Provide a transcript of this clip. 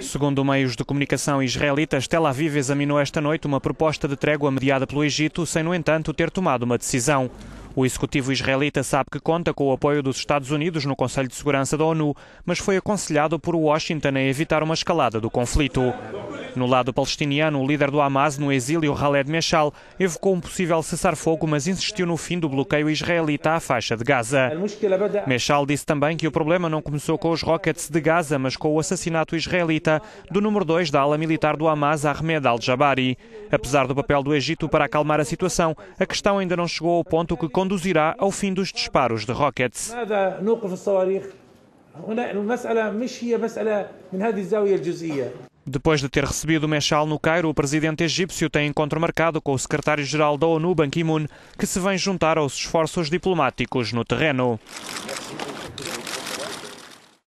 Segundo meios de comunicação israelitas, Tel Aviv examinou esta noite uma proposta de trégua mediada pelo Egito, sem, no entanto, ter tomado uma decisão. O executivo israelita sabe que conta com o apoio dos Estados Unidos no Conselho de Segurança da ONU, mas foi aconselhado por Washington a evitar uma escalada do conflito. No lado palestiniano, o líder do Hamas no exílio, Khaled Meshal, evocou um possível cessar-fogo, mas insistiu no fim do bloqueio israelita à faixa de Gaza. Meshal disse também que o problema não começou com os rockets de Gaza, mas com o assassinato israelita do número 2 da ala militar do Hamas, Ahmed al-Jabari. Apesar do papel do Egito para acalmar a situação, a questão ainda não chegou ao ponto que conduzirá ao fim dos disparos de rockets. المسألة مش هي مسألة من هذه الزاوية الجزئية depois de ter recebido o Mechal no Cairo, o presidente egípcio tem encontro marcado com o secretário-geral da ONU, Ban Ki-moon, que se vem juntar aos esforços diplomáticos no terreno.